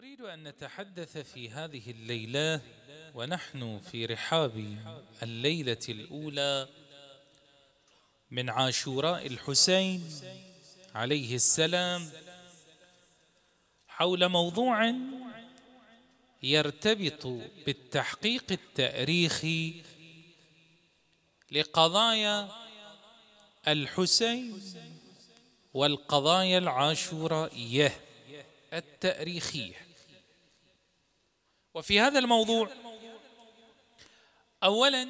نريد أن نتحدث في هذه الليلة ونحن في رحاب الليلة الأولى من عاشوراء الحسين عليه السلام حول موضوع يرتبط بالتحقيق التاريخي لقضايا الحسين والقضايا العاشورائيه التاريخيه وفي هذا الموضوع اولا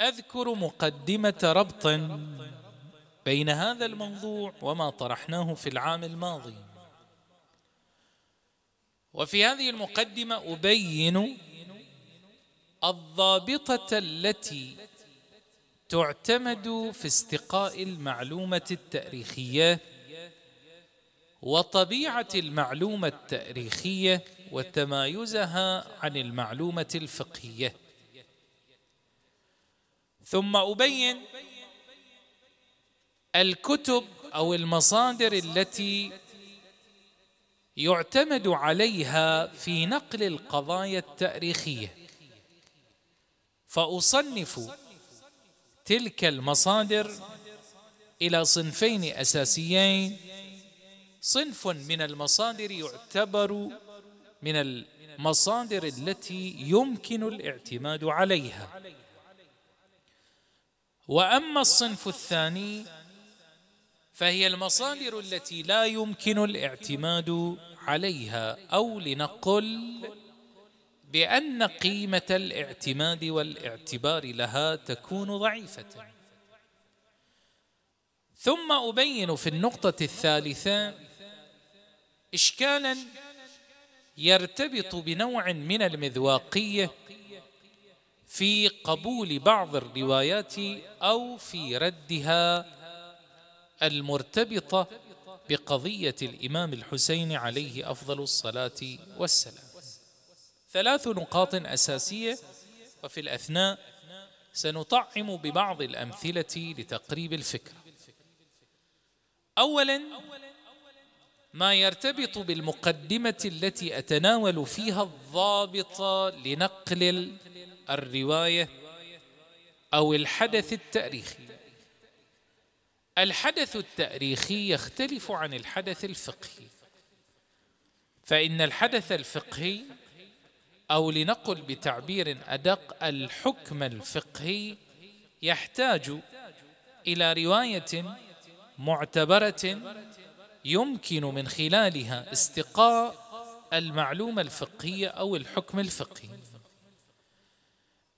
اذكر مقدمه ربط بين هذا الموضوع وما طرحناه في العام الماضي وفي هذه المقدمه ابين الضابطه التي تعتمد في استقاء المعلومه التاريخيه وطبيعه المعلومه التاريخيه وتمايزها عن المعلومة الفقهية ثم أبين الكتب أو المصادر التي يعتمد عليها في نقل القضايا التاريخية فأصنف تلك المصادر إلى صنفين أساسيين صنف من المصادر يعتبر من المصادر التي يمكن الاعتماد عليها واما الصنف الثاني فهي المصادر التي لا يمكن الاعتماد عليها او لنقل بان قيمه الاعتماد والاعتبار لها تكون ضعيفه ثم ابين في النقطه الثالثه اشكالا يرتبط بنوع من المذواقيه في قبول بعض الروايات او في ردها المرتبطه بقضيه الامام الحسين عليه افضل الصلاه والسلام ثلاث نقاط اساسيه وفي الاثناء سنطعم ببعض الامثله لتقريب الفكره اولا ما يرتبط بالمقدمة التي أتناول فيها الضابط لنقل الرواية أو الحدث التاريخي الحدث التاريخي يختلف عن الحدث الفقهي فإن الحدث الفقهي أو لنقل بتعبير أدق الحكم الفقهي يحتاج إلى رواية معتبرة يمكن من خلالها استقاء المعلومة الفقهية أو الحكم الفقهي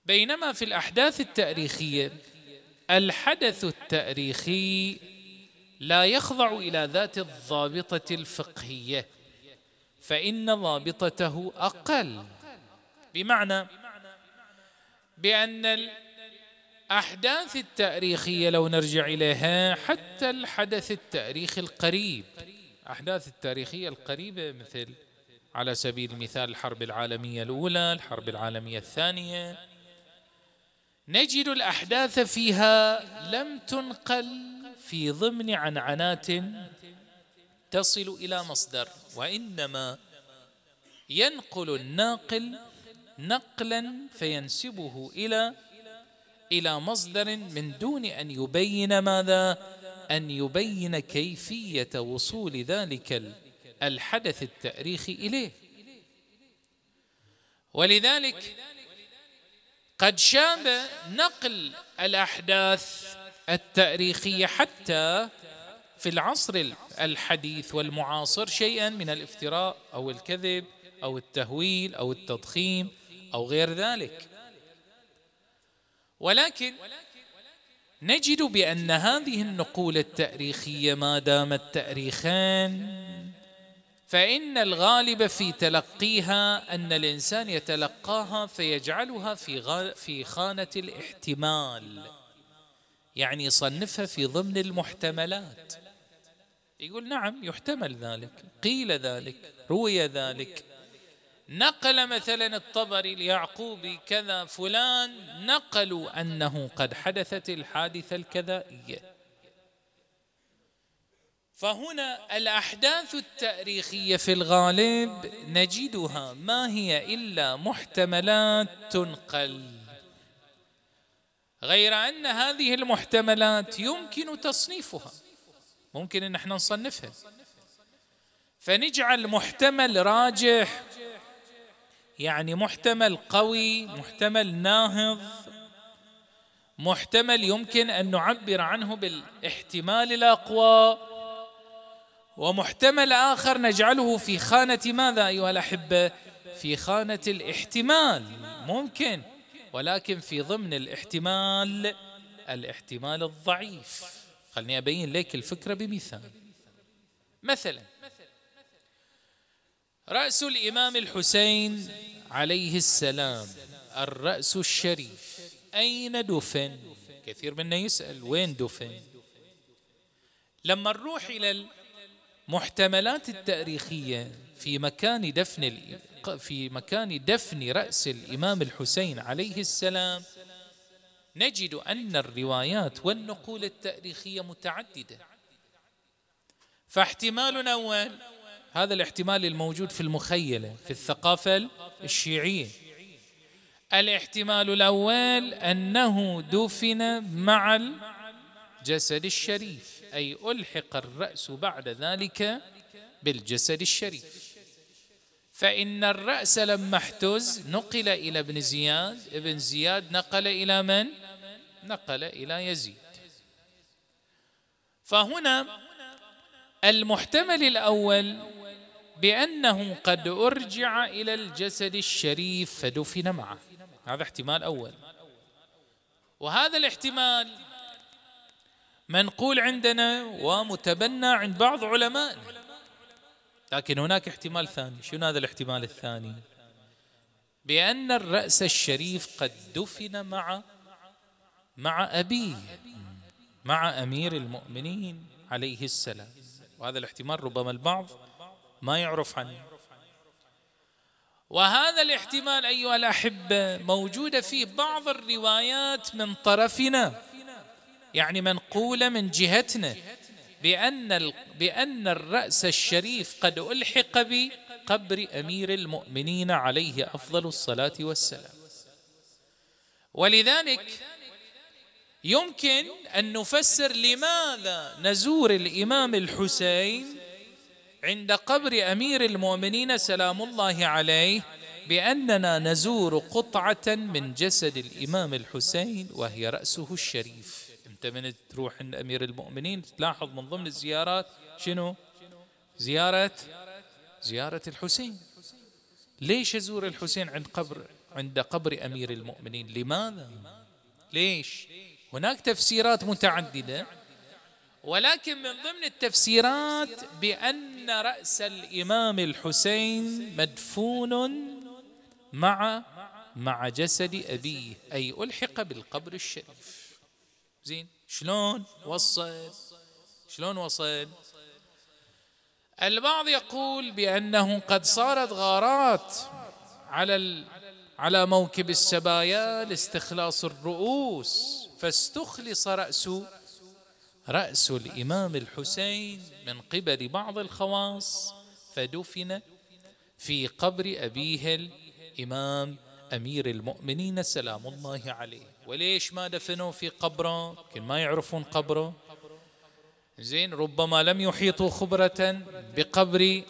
بينما في الأحداث التاريخية الحدث التاريخي لا يخضع إلى ذات الضابطة الفقهية فإن ضابطته أقل بمعنى بأن الأحداث التاريخية لو نرجع إليها حتى الحدث التاريخي القريب أحداث التاريخية القريبة مثل على سبيل المثال الحرب العالمية الأولى الحرب العالمية الثانية نجد الأحداث فيها لم تنقل في ضمن عنعنات تصل إلى مصدر وإنما ينقل الناقل نقلا فينسبه إلى إلى مصدر من دون أن يبين ماذا أن يبين كيفية وصول ذلك الحدث التاريخي إليه ولذلك قد شاب نقل الأحداث التاريخية حتى في العصر الحديث والمعاصر شيئا من الافتراء أو الكذب أو التهويل أو التضخيم أو غير ذلك ولكن نجد بأن هذه النقول التأريخية ما دامت تأريخان فإن الغالب في تلقيها أن الإنسان يتلقاها فيجعلها في, في خانة الاحتمال يعني يصنفها في ضمن المحتملات يقول نعم يحتمل ذلك قيل ذلك روي ذلك نقل مثلا الطبري ليعقوب كذا فلان نقلوا انه قد حدثت الحادثه الكذائيه فهنا الاحداث التاريخيه في الغالب نجدها ما هي الا محتملات تنقل غير ان هذه المحتملات يمكن تصنيفها ممكن ان احنا نصنفها فنجعل محتمل راجح يعني محتمل قوي محتمل ناهض محتمل يمكن ان نعبر عنه بالاحتمال الاقوى ومحتمل اخر نجعله في خانه ماذا ايها الاحبه في خانه الاحتمال ممكن ولكن في ضمن الاحتمال الاحتمال الضعيف خلني ابين لك الفكره بمثال مثلا رأس الإمام الحسين عليه السلام الرأس الشريف أين دفن؟ كثير منا يسأل وين دفن؟ لما نروح إلى المحتملات التاريخية في مكان دفن في مكان دفن رأس الإمام الحسين عليه السلام نجد أن الروايات والنقول التاريخية متعددة فاحتمال أول هذا الاحتمال الموجود في المخيلة في الثقافة الشيعية الاحتمال الأول أنه دفن مع الجسد الشريف أي ألحق الرأس بعد ذلك بالجسد الشريف فإن الرأس لما احتز نقل إلى ابن زياد ابن زياد نقل إلى من؟ نقل إلى يزيد فهنا المحتمل الأول بأنه قد أرجع إلى الجسد الشريف فدفن معه هذا احتمال أول وهذا الاحتمال منقول عندنا ومتبنى عند بعض علماء لكن هناك احتمال ثاني شنو هذا الاحتمال الثاني بأن الرأس الشريف قد دفن مع مع أبيه مع أمير المؤمنين عليه السلام وهذا الاحتمال ربما البعض ما يعرف عنه وهذا الاحتمال أيها الأحبة موجودة في بعض الروايات من طرفنا يعني منقولة من جهتنا بأن, بأن الرأس الشريف قد ألحق بقبر أمير المؤمنين عليه أفضل الصلاة والسلام ولذلك يمكن أن نفسر لماذا نزور الإمام الحسين عند قبر امير المؤمنين سلام الله عليه باننا نزور قطعه من جسد الامام الحسين وهي راسه الشريف انت من تروح عند امير المؤمنين تلاحظ من ضمن الزيارات شنو زياره زياره الحسين ليش ازور الحسين عند قبر عند قبر امير المؤمنين لماذا ليش هناك تفسيرات متعدده ولكن من ضمن التفسيرات بان أن رأس الإمام الحسين مدفون مع مع جسد أبيه أي ألحق بالقبر الشريف زين شلون وصل شلون وصل البعض يقول بأنه قد صارت غارات على على موكب السبايا لاستخلاص الرؤوس فاستخلص رأس رأس الإمام الحسين من قبل بعض الخواص فدفن في قبر أبيه الإمام أمير المؤمنين سلام الله عليه وليش ما دفنوا في قبره يمكن ما يعرفون قبره زين ربما لم يحيطوا خبرة بقبر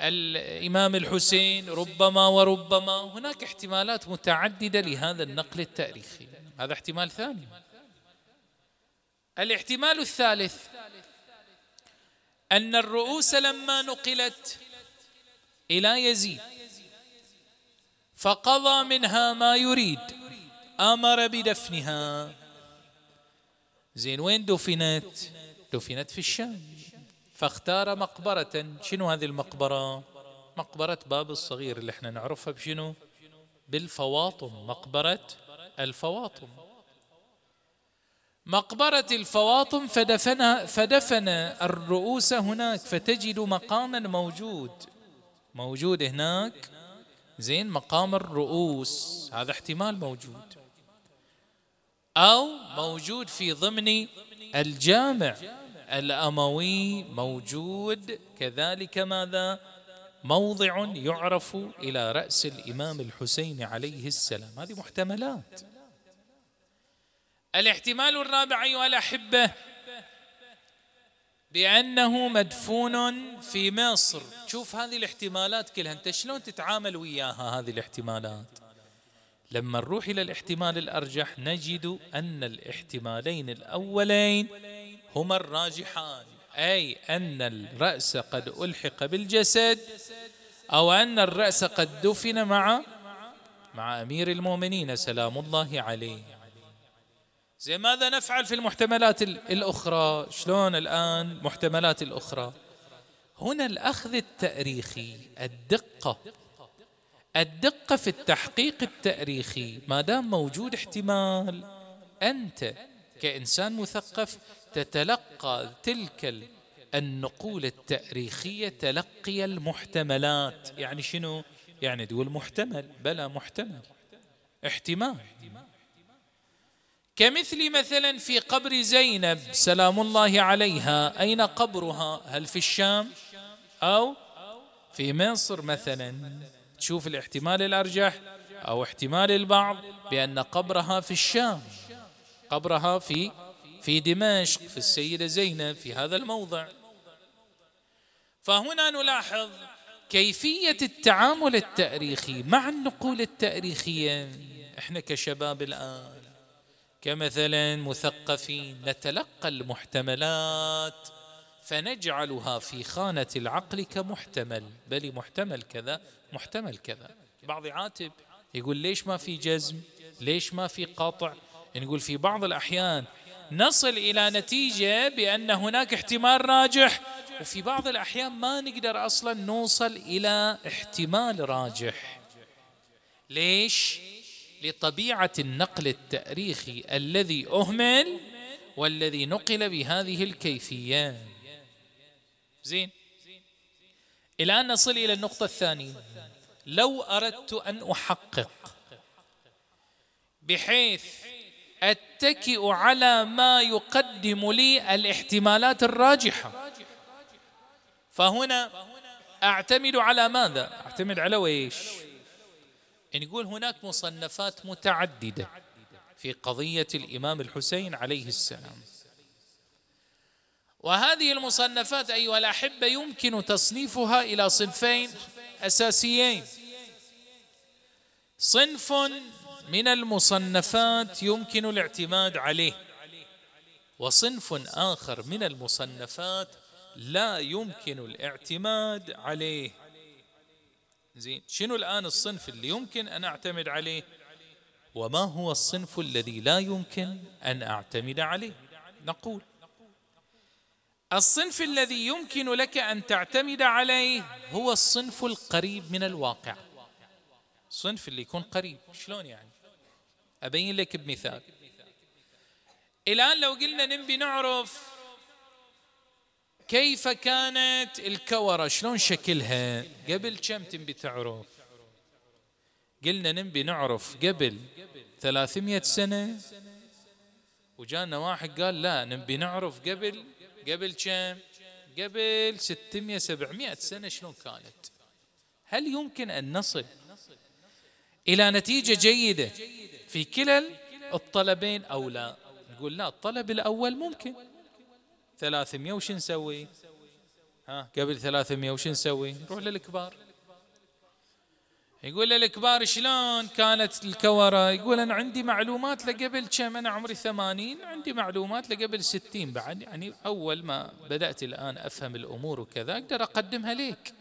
الإمام الحسين ربما وربما هناك احتمالات متعددة لهذا النقل التاريخي هذا احتمال ثاني الاحتمال الثالث أن الرؤوس لما نقلت إلى يزيد فقضى منها ما يريد أمر بدفنها زين وين دفنت دفنت في الشام فاختار مقبرة شنو هذه المقبرة مقبرة باب الصغير اللي احنا نعرفها بشنو بالفواطم مقبرة الفواطم مقبرة الفواطم فدفن فدفن الرؤوس هناك فتجد مقاما موجود موجود هناك زين مقام الرؤوس هذا احتمال موجود أو موجود في ضمن الجامع الأموي موجود كذلك ماذا موضع يعرف إلى رأس الإمام الحسين عليه السلام هذه محتملات الاحتمال الرابع أيها الأحبة بأنه مدفون في مصر شوف هذه الاحتمالات كلها أنت شلون تتعامل وياها هذه الاحتمالات لما نروح إلى الاحتمال الأرجح نجد أن الاحتمالين الأولين هما الراجحان أي أن الرأس قد ألحق بالجسد أو أن الرأس قد دفن مع مع أمير المؤمنين سلام الله عليه زي ماذا نفعل في المحتملات الأخرى شلون الآن محتملات الأخرى هنا الأخذ التأريخي الدقة الدقة في التحقيق التأريخي ما دام موجود احتمال أنت كإنسان مثقف تتلقى تلك النقول التأريخية تلقي المحتملات يعني شنو؟ يعني دول محتمل بلا محتمل احتمال كمثل مثلا في قبر زينب سلام الله عليها أين قبرها هل في الشام أو في مصر مثلا تشوف الاحتمال الأرجح أو احتمال البعض بأن قبرها في الشام قبرها في في دمشق في السيدة زينب في هذا الموضع فهنا نلاحظ كيفية التعامل التاريخي مع النقول التاريخية احنا كشباب الآن كمثلا مثقفين نتلقى المحتملات فنجعلها في خانة العقل كمحتمل بل محتمل كذا محتمل كذا بعض عاتب يقول ليش ما في جزم ليش ما في قطع نقول في بعض الأحيان نصل إلى نتيجة بأن هناك احتمال راجح وفي بعض الأحيان ما نقدر أصلا نوصل إلى احتمال راجح ليش؟ لطبيعه النقل التاريخي الذي اهمل والذي نقل بهذه الكيفيه زين الان نصل الى النقطه الثانيه لو اردت ان احقق بحيث اتكئ على ما يقدم لي الاحتمالات الراجحه فهنا اعتمد على ماذا اعتمد على ويش نقول هناك مصنفات متعددة في قضية الإمام الحسين عليه السلام وهذه المصنفات أيها الأحبة يمكن تصنيفها إلى صنفين أساسيين صنف من المصنفات يمكن الاعتماد عليه وصنف آخر من المصنفات لا يمكن الاعتماد عليه زين شنو الآن الصنف اللي يمكن أن أعتمد عليه وما هو الصنف الذي لا يمكن أن أعتمد عليه نقول الصنف الذي يمكن لك أن تعتمد عليه هو الصنف القريب من الواقع الصنف اللي يكون قريب شلون يعني أبين لك بمثال الآن لو قلنا نبي نعرف كيف كانت الكورة شلون شكلها قبل كم تنبي تعرف قلنا ننبي نعرف قبل 300 سنة وجانا واحد قال لا نبي نعرف قبل قبل كم قبل 600 700 سنة شلون كانت هل يمكن أن نصل إلى نتيجة جيدة في كلا الطلبين أو لا نقول لا الطلب الأول ممكن 300 وش نسوي ها قبل 300 وش نسوي نروح للكبار يقول للكبار شلون كانت الكورة يقول أنا عندي معلومات لقبل كم أنا عمري ثمانين عندي معلومات لقبل ستين بعد يعني أول ما بدأت الآن أفهم الأمور وكذا أقدر أقدمها ليك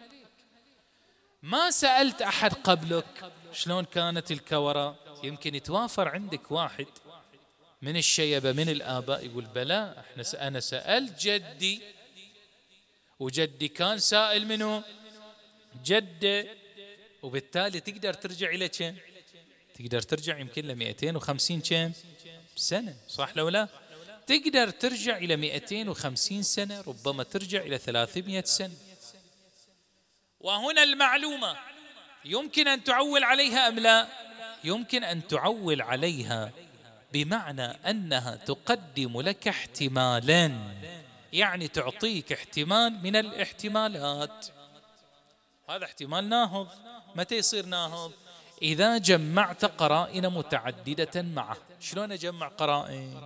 ما سألت أحد قبلك شلون كانت الكورة يمكن يتوافر عندك واحد من الشيبة من الآباء يقول بلى احنا أنا سألت جدي وجدي كان سائل منه جده وبالتالي تقدر ترجع إلى كم تقدر ترجع يمكن ل 250 كم سنة صح لو لا تقدر ترجع إلى 250 سنة ربما ترجع إلى 300 سنة وهنا المعلومة يمكن أن تعول عليها أم لا يمكن أن تعول عليها بمعنى أنها تقدم لك احتمالا يعني تعطيك احتمال من الاحتمالات هذا احتمال ناهض متى يصير ناهض إذا جمعت قرائن متعددة معه شلون أجمع قرائن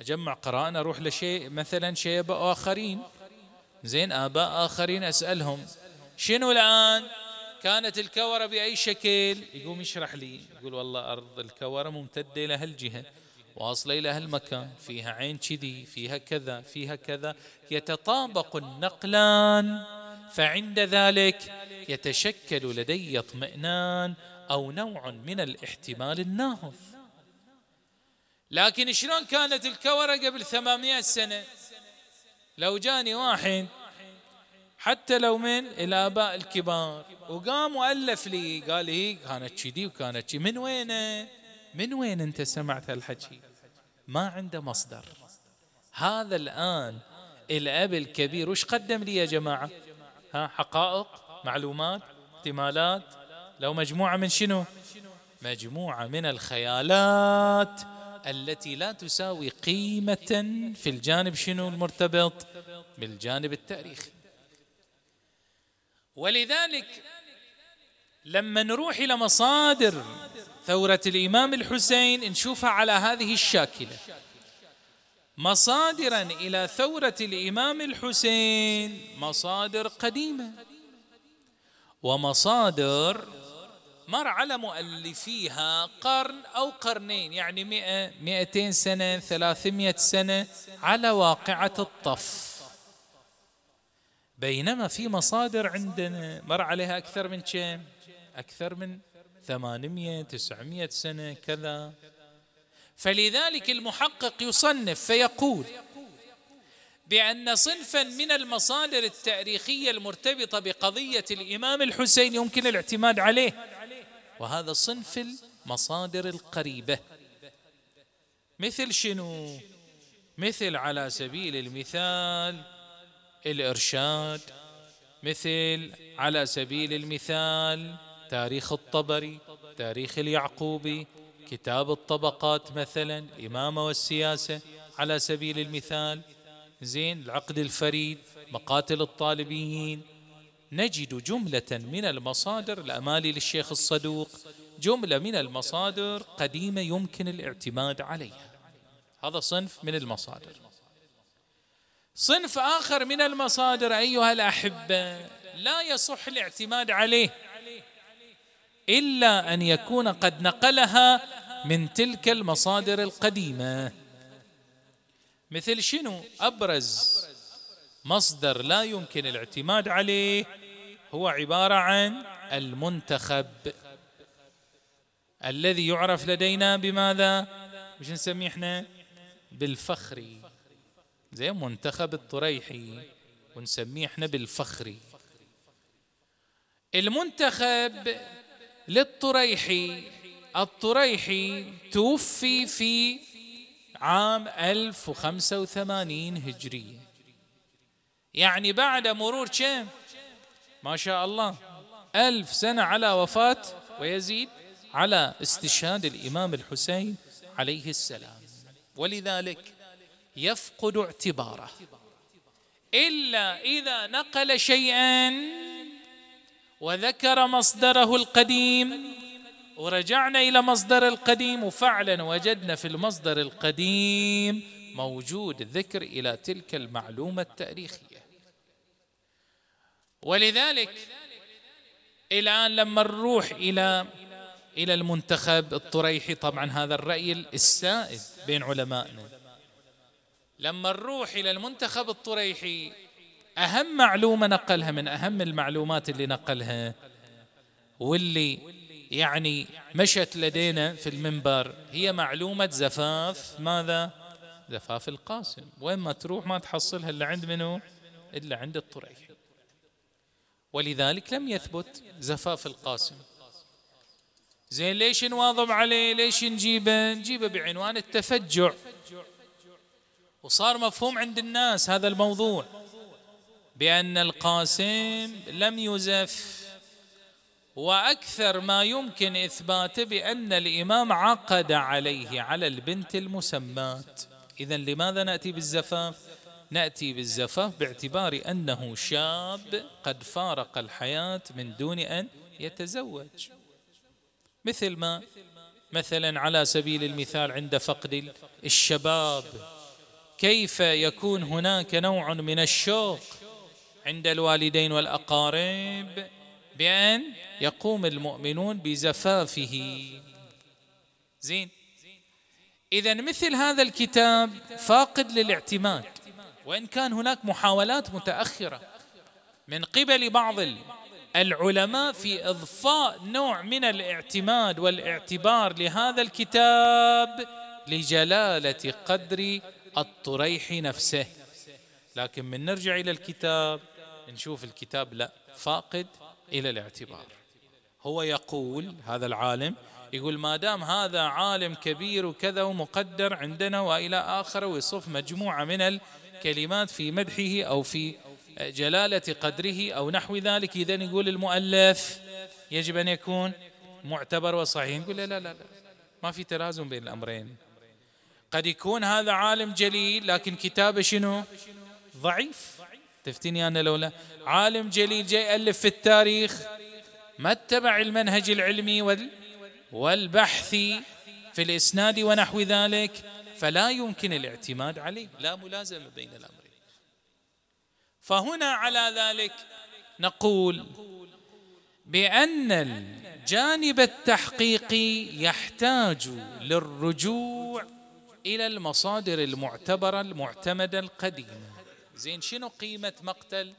أجمع قرائن أروح لشيء مثلا شيء آخرين زين آباء آخرين أسألهم شنو الآن كانت الكورة بأي شكل يقوم يشرح لي يقول والله أرض الكورة ممتدة إلى هالجهة واصله الى هالمكان فيها عين كذي فيها كذا فيها كذا يتطابق النقلان فعند ذلك يتشكل لدي اطمئنان او نوع من الاحتمال الناهض لكن شلون كانت الكوره قبل 800 سنه لو جاني واحد حتى لو من الآباء الكبار وقام وألف لي قال هي إيه، كانت كذي وكانت كذي من وينه من وين أنت سمعت هالحكي ما عنده مصدر هذا الآن الأب الكبير وش قدم لي يا جماعة ها حقائق معلومات احتمالات لو مجموعة من شنو مجموعة من الخيالات التي لا تساوي قيمة في الجانب شنو المرتبط بالجانب التاريخي ولذلك لما نروح إلى مصادر ثورة الإمام الحسين نشوفها على هذه الشاكلة مصادرا إلى ثورة الإمام الحسين مصادر قديمة ومصادر مر على مؤلفيها قرن أو قرنين يعني مئة مئتين سنة ثلاثمائة سنة على واقعة الطف بينما في مصادر عندنا مر عليها أكثر من كم أكثر من 800 900 سنة كذا فلذلك المحقق يصنف فيقول بأن صنفا من المصادر التاريخية المرتبطة بقضية الإمام الحسين يمكن الاعتماد عليه وهذا صنف المصادر القريبة مثل شنو؟ مثل على سبيل المثال الإرشاد مثل على سبيل المثال تاريخ الطبري تاريخ اليعقوبي كتاب الطبقات مثلا الإمامة والسياسة على سبيل المثال زين العقد الفريد مقاتل الطالبيين نجد جملة من المصادر الأمالي للشيخ الصدوق جملة من المصادر قديمة يمكن الاعتماد عليها هذا صنف من المصادر صنف آخر من المصادر أيها الأحبة لا يصح الاعتماد عليه إلا أن يكون قد نقلها من تلك المصادر القديمة مثل شنو أبرز مصدر لا يمكن الاعتماد عليه هو عبارة عن المنتخب الذي يعرف لدينا بماذا؟ مش نسميه احنا بالفخري زي منتخب الطريحي ونسميه احنا بالفخري المنتخب للطريحي الطريحي توفي في عام 1085 هجرية يعني بعد مرور كم ما شاء الله ألف سنة على وفاة ويزيد على استشهاد الإمام الحسين عليه السلام ولذلك يفقد اعتباره الا اذا نقل شيئا وذكر مصدره القديم ورجعنا الى مصدر القديم وفعلا وجدنا في المصدر القديم موجود ذكر الى تلك المعلومه التاريخيه ولذلك الان لما نروح الى الى المنتخب الطريحي طبعا هذا الراي السائد بين علمائنا لما نروح إلى المنتخب الطريحي أهم معلومة نقلها من أهم المعلومات اللي نقلها واللي يعني مشت لدينا في المنبر هي معلومة زفاف ماذا؟ زفاف القاسم وين ما تروح ما تحصلها إلا عند منو؟ إلا عند الطريحي ولذلك لم يثبت زفاف القاسم زين ليش نواظب عليه ليش نجيبه نجيبه بعنوان التفجع وصار مفهوم عند الناس هذا الموضوع بأن القاسم لم يزف وأكثر ما يمكن إثباته بأن الإمام عقد عليه على البنت المسمات إذا لماذا نأتي بالزفاف؟ نأتي بالزفاف باعتبار أنه شاب قد فارق الحياة من دون أن يتزوج مثل ما مثلا على سبيل المثال عند فقد الشباب كيف يكون هناك نوع من الشوق عند الوالدين والأقارب بأن يقوم المؤمنون بزفافه زين إذا مثل هذا الكتاب فاقد للاعتماد وإن كان هناك محاولات متأخرة من قبل بعض العلماء في إضفاء نوع من الاعتماد والاعتبار لهذا الكتاب لجلالة قدر الطريحي نفسه لكن من نرجع إلى الكتاب نشوف الكتاب لا فاقد إلى الاعتبار هو يقول هذا العالم يقول ما دام هذا عالم كبير وكذا ومقدر عندنا والى اخره ويصف مجموعه من الكلمات في مدحه او في جلاله قدره او نحو ذلك اذا يقول المؤلف يجب ان يكون معتبر وصحيح يقول لا لا لا ما في تلازم بين الامرين قد يكون هذا عالم جليل لكن كتابه شنو ضعيف تفتني أنا لولا عالم جليل جاي ألف في التاريخ ما اتبع المنهج العلمي والبحث والبحثي في الإسناد ونحو ذلك فلا يمكن الاعتماد عليه لا ملازمة بين الأمرين فهنا على ذلك نقول بأن الجانب التحقيقي يحتاج للرجوع إلى المصادر المعتبرة المعتمدة القديمة زين شنو قيمة مقتل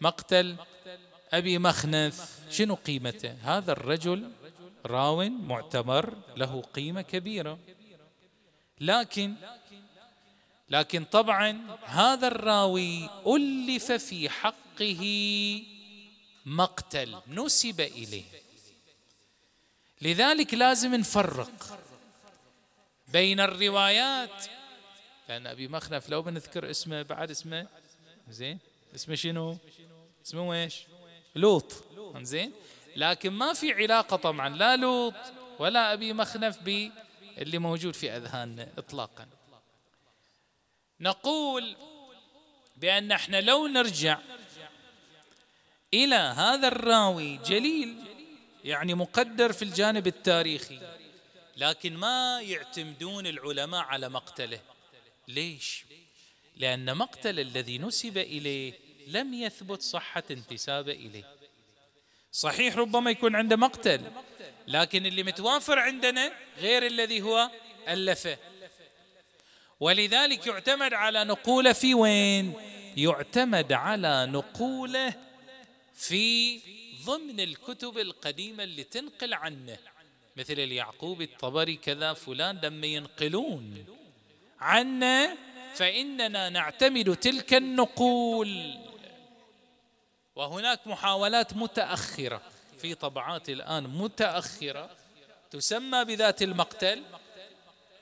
مقتل أبي مخنث شنو قيمته هذا الرجل راو معتبر له قيمة كبيرة لكن لكن طبعا هذا الراوي ألف في حقه مقتل نسب إليه لذلك لازم نفرق بين الروايات لأن أبي مخلف لو بنذكر اسمه بعد اسمه زين اسمه شنو اسمه ايش لوط زين لكن ما في علاقة طبعا لا لوط ولا أبي مخنف اللي موجود في أذهاننا إطلاقا نقول بأن احنا لو نرجع إلى هذا الراوي جليل يعني مقدر في الجانب التاريخي لكن ما يعتمدون العلماء على مقتله ليش لان مقتل الذي نسب اليه لم يثبت صحه انتسابه اليه صحيح ربما يكون عنده مقتل لكن اللي متوافر عندنا غير الذي هو ألفه ولذلك يعتمد على نقوله في وين يعتمد على نقوله في ضمن الكتب القديمة اللي تنقل عنه مثل اليعقوب الطبري كذا فلان لما ينقلون عنا فإننا نعتمد تلك النقول وهناك محاولات متأخرة في طبعات الآن متأخرة تسمى بذات المقتل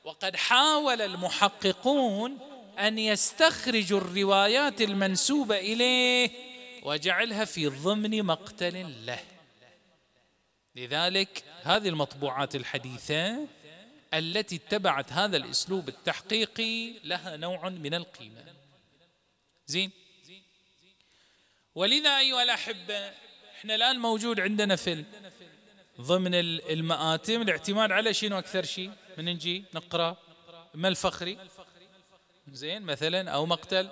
وقد حاول المحققون أن يستخرجوا الروايات المنسوبة إليه وجعلها في ضمن مقتل له لذلك هذه المطبوعات الحديثة التي اتبعت هذا الاسلوب التحقيقي لها نوع من القيمه زين ولذا ايها الاحبه احنا الان موجود عندنا فيلم ضمن المآتم الاعتماد على شنو اكثر شيء من نجي نقرا ما الفخري زين مثلا او مقتل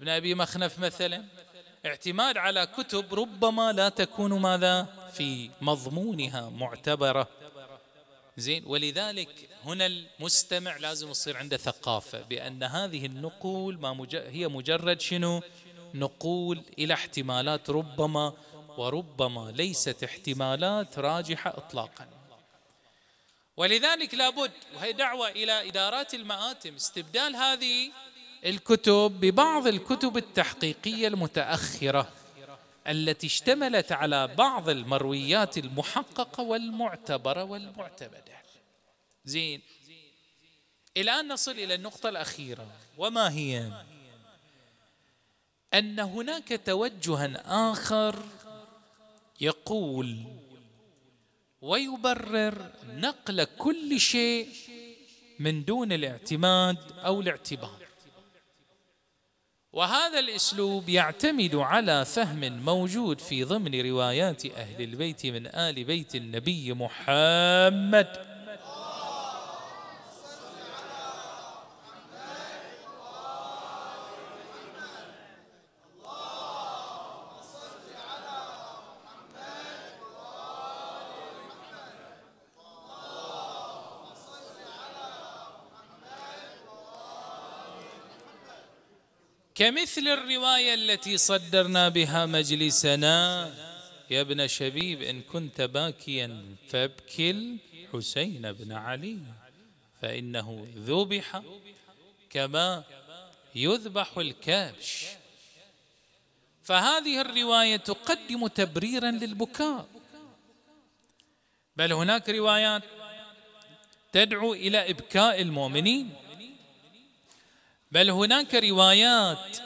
ابن ابي مخنف مثلا اعتماد على كتب ربما لا تكون ماذا في مضمونها معتبرة زين ولذلك هنا المستمع لازم يصير عنده ثقافة بأن هذه النقول ما مج... هي مجرد شنو نقول إلى احتمالات ربما وربما ليست احتمالات راجحة إطلاقا ولذلك لابد وهي دعوة إلى إدارات المآتم استبدال هذه الكتب ببعض الكتب التحقيقيه المتاخره التي اشتملت على بعض المرويات المحققه والمعتبره والمعتمده. زين الان نصل الى النقطه الاخيره وما هي؟ ان هناك توجها اخر يقول ويبرر نقل كل شيء من دون الاعتماد او الاعتبار وهذا الاسلوب يعتمد على فهم موجود في ضمن روايات اهل البيت من ال بيت النبي محمد كمثل الرواية التي صدرنا بها مجلسنا يا ابن شبيب إن كنت باكيا فابكل حسين بن علي فإنه ذبح كما يذبح الكبش فهذه الرواية تقدم تبريرا للبكاء بل هناك روايات تدعو إلى إبكاء المؤمنين بل هناك روايات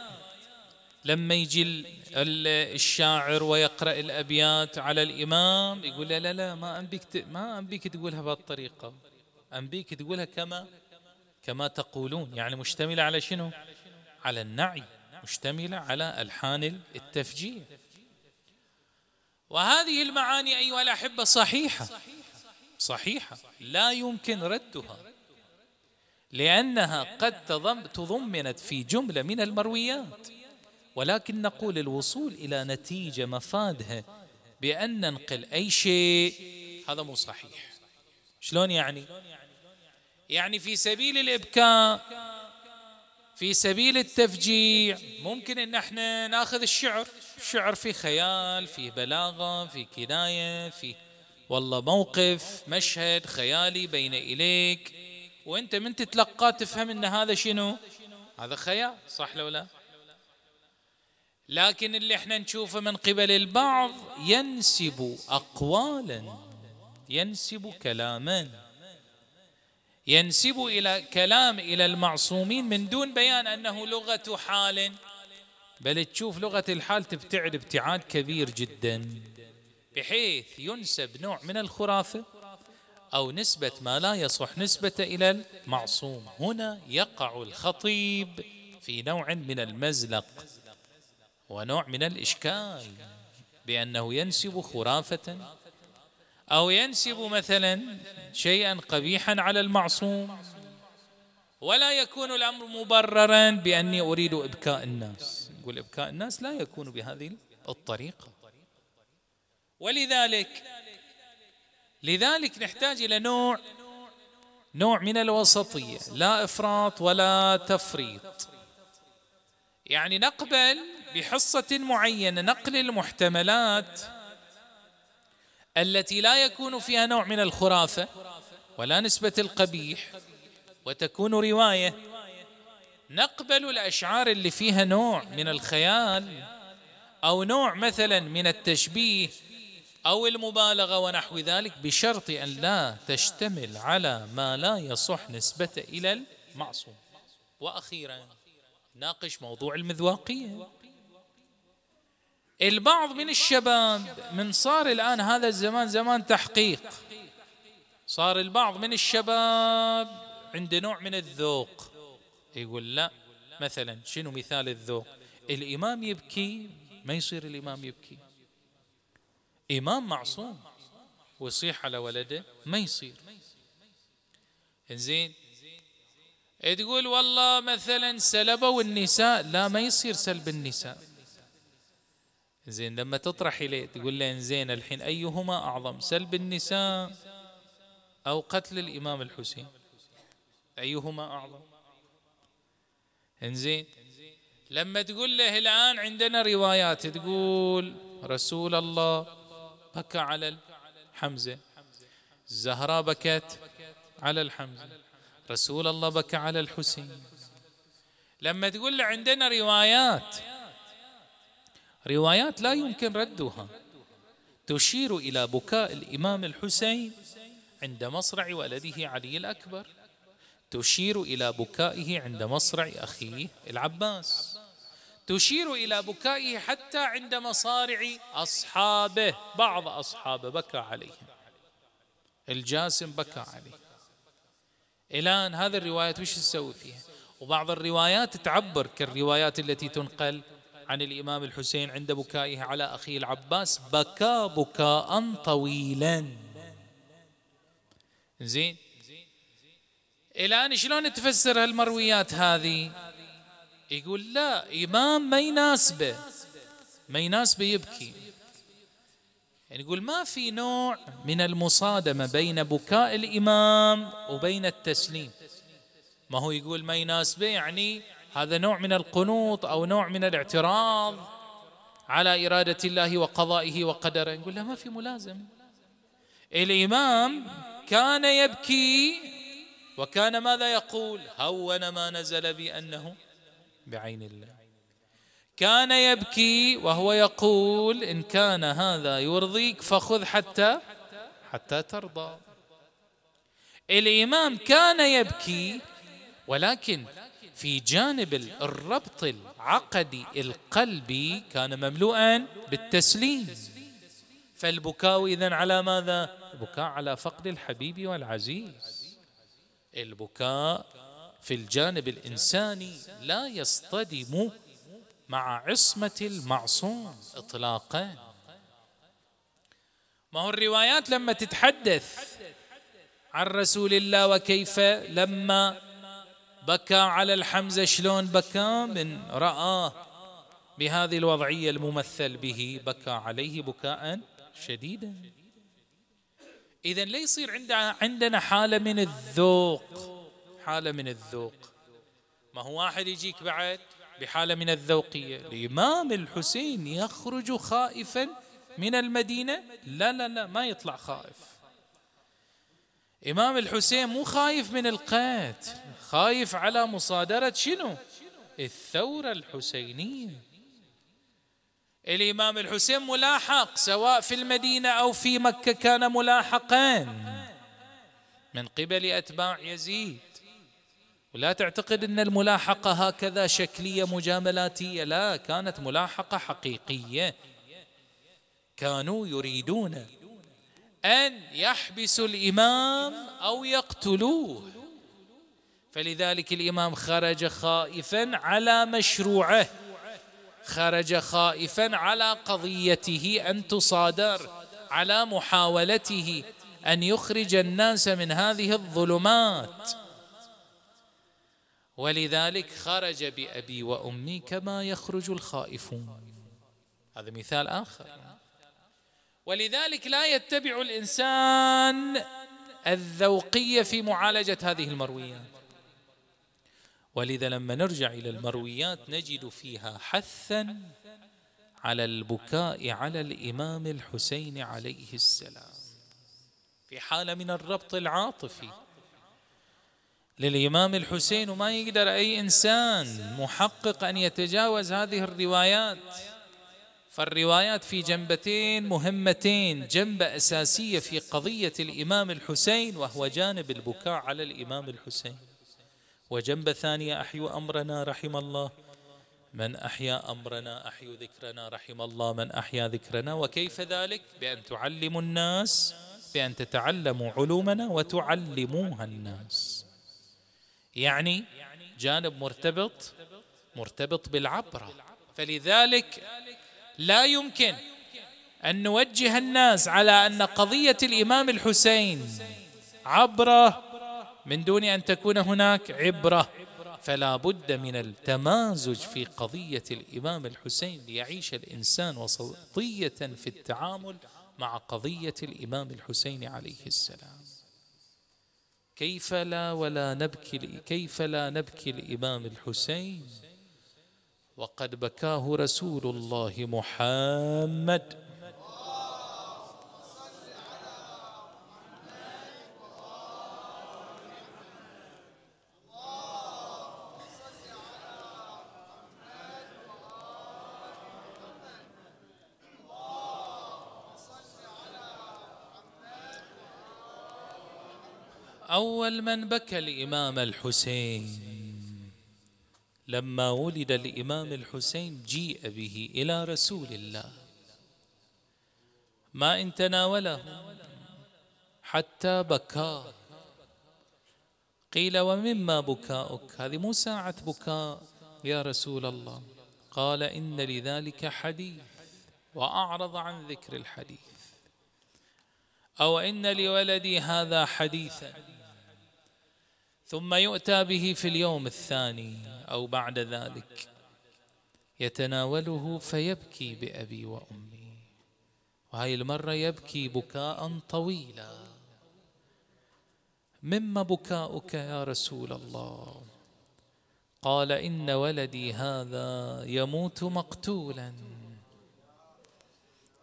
لما يجي الشاعر ويقرا الابيات على الامام يقول لا لا ما انبيك ما انبيك تقولها بهالطريقه انبيك تقولها كما كما تقولون يعني مشتمله على شنو؟ على النعي مشتمله على الحان التفجير وهذه المعاني ايها الاحبه صحيحه صحيحه لا يمكن ردها لأنها قد تضمنت في جملة من المرويات ولكن نقول الوصول إلى نتيجة مفادها بأن ننقل أي شيء هذا مو صحيح شلون يعني؟ يعني في سبيل الإبكاء في سبيل التفجيع ممكن ان احنا ناخذ الشعر الشعر فيه خيال فيه بلاغه فيه كنايه فيه والله موقف مشهد خيالي بين اليك وانت من تتلقاه تفهم ان هذا شنو هذا خيال صح لو لا لكن اللي احنا نشوفه من قبل البعض ينسب اقوالا ينسب كلاما ينسب الى كلام الى المعصومين من دون بيان انه لغه حال بل تشوف لغه الحال تبتعد ابتعاد كبير جدا بحيث ينسب نوع من الخرافه أو نسبة ما لا يصح نسبة إلى المعصوم هنا يقع الخطيب في نوع من المزلق ونوع من الإشكال بأنه ينسب خرافة أو ينسب مثلا شيئا قبيحا على المعصوم ولا يكون الأمر مبررا بأني أريد إبكاء الناس يقول إبكاء الناس لا يكون بهذه الطريقة ولذلك لذلك نحتاج إلى نوع نوع من الوسطية لا إفراط ولا تفريط يعني نقبل بحصة معينة نقل المحتملات التي لا يكون فيها نوع من الخرافة ولا نسبة القبيح وتكون رواية نقبل الأشعار اللي فيها نوع من الخيال أو نوع مثلا من التشبيه أو المبالغة ونحو ذلك بشرط أن لا تشتمل على ما لا يصح نسبة إلى المعصوم وأخيرا ناقش موضوع المذواقية البعض من الشباب من صار الآن هذا الزمان زمان تحقيق صار البعض من الشباب عنده نوع من الذوق يقول لا مثلا شنو مثال الذوق الإمام يبكي ما يصير الإمام يبكي إمام معصوم ويصيح على ولده ما يصير زين إيه تقول والله مثلا سلبوا النساء لا ما يصير سلب النساء زين لما تطرح إليه تقول له زين الحين أيهما أعظم سلب النساء أو قتل الإمام الحسين أيهما أعظم انزين لما تقول له الآن عندنا روايات تقول رسول الله بكى على الحمزة الزهراء بكت على الحمزة رسول الله بكى على الحسين لما تقول عندنا روايات روايات لا يمكن ردها تشير إلى بكاء الإمام الحسين عند مصرع ولده علي الأكبر تشير إلى بكائه عند مصرع أخيه العباس تشير الى بكائه حتى عند مصارع اصحابه بعض اصحابه بكى عليهم الجاسم بكى عليه الان هذه الروايات وش تسوي فيها وبعض الروايات تعبر كالروايات التي تنقل عن الامام الحسين عند بكائه على اخيه العباس بكى بكاء طويلا زين الان شلون تفسر هالمرويات هذه يقول لا إمام ما يناسبه ما يناسبه يبكي يعني يقول ما في نوع من المصادمة بين بكاء الإمام وبين التسليم ما هو يقول ما يناسبه يعني هذا نوع من القنوط أو نوع من الاعتراض على إرادة الله وقضائه وقدره يقول لا ما في ملازم الإمام كان يبكي وكان ماذا يقول هون ما نزل بأنه بعين الله كان يبكي وهو يقول إن كان هذا يرضيك فخذ حتى حتى ترضى الإمام كان يبكي ولكن في جانب الربط العقدي القلبي كان مملوءا بالتسليم فالبكاء إذا على ماذا؟ البكاء على فقد الحبيب والعزيز البكاء في الجانب الإنساني لا يصطدم مع عصمة المعصوم إطلاقا ما هو الروايات لما تتحدث عن رسول الله وكيف لما بكى على الحمزة شلون بكى من رآه بهذه الوضعية الممثل به بكى عليه بكاء شديدا إذا لا يصير عندنا حالة من الذوق حالة من الذوق ما هو واحد يجيك بعد بحالة من الذوقية الإمام الحسين يخرج خائفا من المدينة لا لا لا ما يطلع خائف إمام الحسين مو خايف من القتل خايف على مصادرة شنو الثورة الحسينية الإمام الحسين ملاحق سواء في المدينة أو في مكة كان ملاحقا من قبل أتباع يزيد ولا تعتقد أن الملاحقة هكذا شكلية مجاملاتية لا كانت ملاحقة حقيقية كانوا يريدون أن يحبسوا الإمام أو يقتلوه فلذلك الإمام خرج خائفا على مشروعه خرج خائفا على قضيته أن تصادر على محاولته أن يخرج الناس من هذه الظلمات ولذلك خرج بأبي وأمي كما يخرج الخائفون هذا مثال آخر ولذلك لا يتبع الإنسان الذوقية في معالجة هذه المرويات ولذا لما نرجع إلى المرويات نجد فيها حثا على البكاء على الإمام الحسين عليه السلام في حالة من الربط العاطفي للإمام الحسين وما يقدر أي إنسان محقق أن يتجاوز هذه الروايات فالروايات في جنبتين مهمتين جنبة أساسية في قضية الإمام الحسين وهو جانب البكاء على الإمام الحسين وجنبة ثانية أحي أمرنا رحم الله من أحيا أمرنا أحي ذكرنا رحم الله من أحيا ذكرنا وكيف ذلك بأن تعلموا الناس بأن تتعلموا علومنا وتعلموها الناس يعني جانب مرتبط مرتبط بالعبره فلذلك لا يمكن ان نوجه الناس على ان قضيه الامام الحسين عبره من دون ان تكون هناك عبره فلا بد من التمازج في قضيه الامام الحسين ليعيش الانسان وسطيه في التعامل مع قضيه الامام الحسين عليه السلام كيف لا ولا نبكي كيف لا نبكي الإمام الحسين وقد بكاه رسول الله محمد أول من بكى الإمام الحسين لما ولد الإمام الحسين جيء به إلى رسول الله ما إن تناوله حتى بكى قيل ومما بكاؤك هذه مو ساعة بكاء يا رسول الله قال إن لذلك حديث وأعرض عن ذكر الحديث أو إن لولدي هذا حديثا ثم يؤتى به في اليوم الثاني أو بعد ذلك يتناوله فيبكي بأبي وأمي وهاي المرة يبكي بكاء طويلا مما بكاؤك يا رسول الله قال إن ولدي هذا يموت مقتولا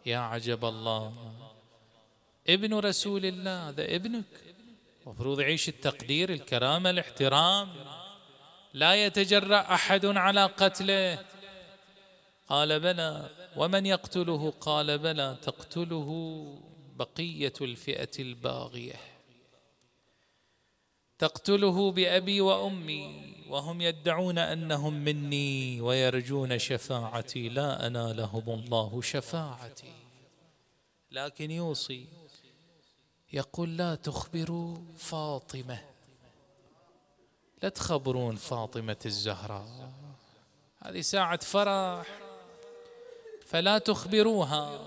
يا عجب الله ابن رسول الله هذا ابنك المفروض يعيش التقدير الكرامة الاحترام لا يتجرأ أحد على قتله قال بلى ومن يقتله قال بلى تقتله بقية الفئة الباغية تقتله بأبي وأمي وهم يدعون أنهم مني ويرجون شفاعتي لا أنالهم الله شفاعتي لكن يوصي يقول لا تخبروا فاطمة لا تخبرون فاطمة الزهراء هذه ساعة فرح فلا تخبروها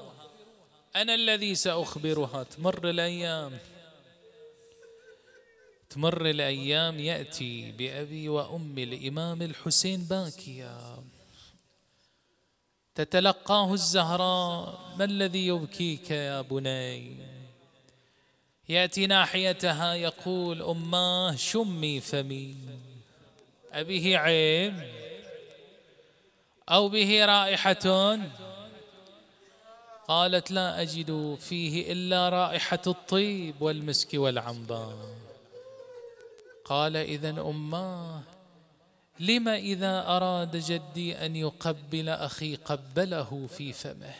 أنا الذي سأخبرها تمر الأيام تمر الأيام يأتي بأبي وأمي الإمام الحسين باكيا تتلقاه الزهراء ما الذي يبكيك يا بني يأتي ناحيتها يقول أماه شمي فمي أبيه عيب أو به رائحة قالت لا أجد فيه إلا رائحة الطيب والمسك والعنبر قال إذا أماه لم إذا أراد جدي أن يقبل أخي قبله في فمه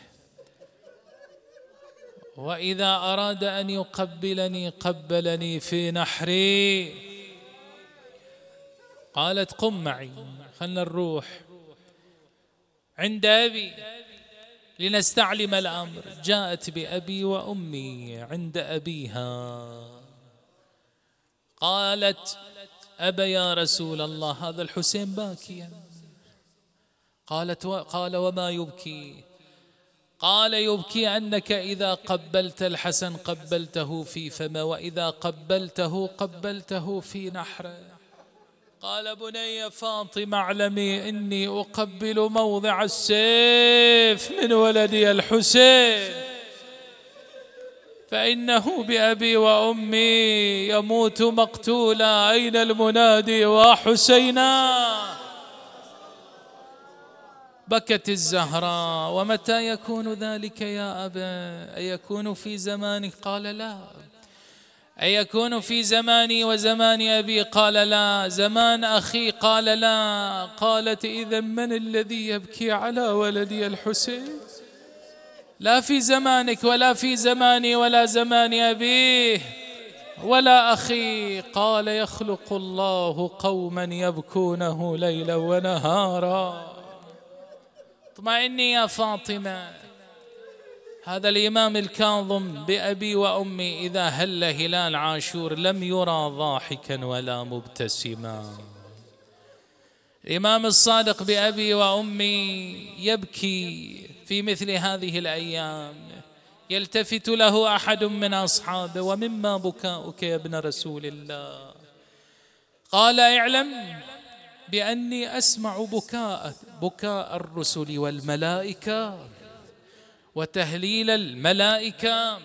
واذا اراد ان يقبلني قبلني في نحري قالت قم معي خلنا نروح عند ابي لنستعلم الامر جاءت بابي وامي عند ابيها قالت ابا يا رسول الله هذا الحسين باكيا قالت قال وما يبكي قال يبكي أنك إذا قبلت الحسن قبلته في فمه وإذا قبلته قبلته في نحره قال بني فاطمة اعلمي إني أقبل موضع السيف من ولدي الحسين فإنه بأبي وأمي يموت مقتولا أين المنادي وحسينا بكت الزهراء ومتى يكون ذلك يا أبا أيكون في زمانك قال لا أيكون في زماني وزمان أبي قال لا زمان أخي قال لا قالت إذا من الذي يبكي على ولدي الحسين لا في زمانك ولا في زماني ولا زمان أبيه ولا أخي قال يخلق الله قوما يبكونه ليلا ونهارا اطمئني يا فاطمة هذا الإمام الكاظم بأبي وأمي إذا هل هلال عاشور لم يرى ضاحكا ولا مبتسما الإمام الصادق بأبي وأمي يبكي في مثل هذه الأيام يلتفت له أحد من أصحابه ومما بكاؤك يا ابن رسول الله قال اعلم باني اسمع بكاء بكاء الرسل والملائكه وتهليل الملائكه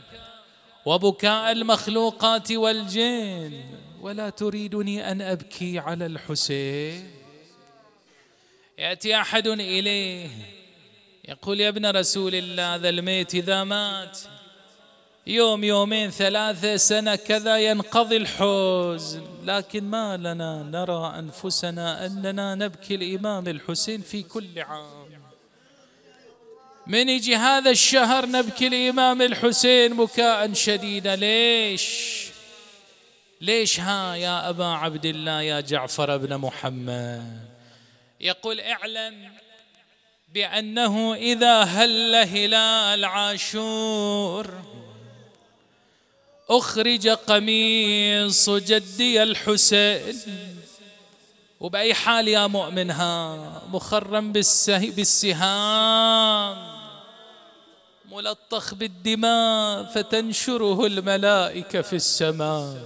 وبكاء المخلوقات والجن ولا تريدني ان ابكي على الحسين ياتي احد اليه يقول يا ابن رسول الله ذا الميت اذا مات يوم يومين ثلاثة سنة كذا ينقضي الحزن لكن ما لنا نرى أنفسنا أننا نبكي الإمام الحسين في كل عام من يجي هذا الشهر نبكي الإمام الحسين بكاء شديدا ليش ليش ها يا أبا عبد الله يا جعفر بن محمد يقول اعلم بأنه إذا هل هلال عاشور أخرج قميص جدي الحسين وبأي حال يا مؤمن ها مخرم بالسهام ملطخ بالدماء فتنشره الملائكة في السماء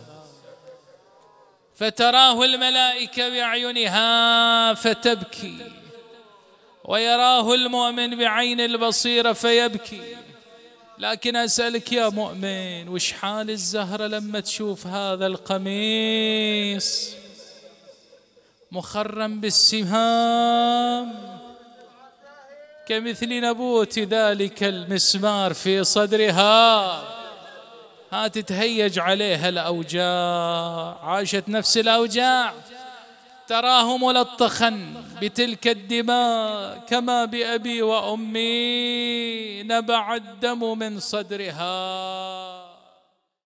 فتراه الملائكة بأعينها فتبكي ويراه المؤمن بعين البصيرة فيبكي لكن أسألك يا مؤمن وش حال الزهرة لما تشوف هذا القميص مخرم بالسهام كمثل نبوت ذلك المسمار في صدرها ها تتهيج عليها الأوجاع عاشت نفس الأوجاع تراه ملطخا بتلك الدماء كما بأبي وأمي نبع الدم من صدرها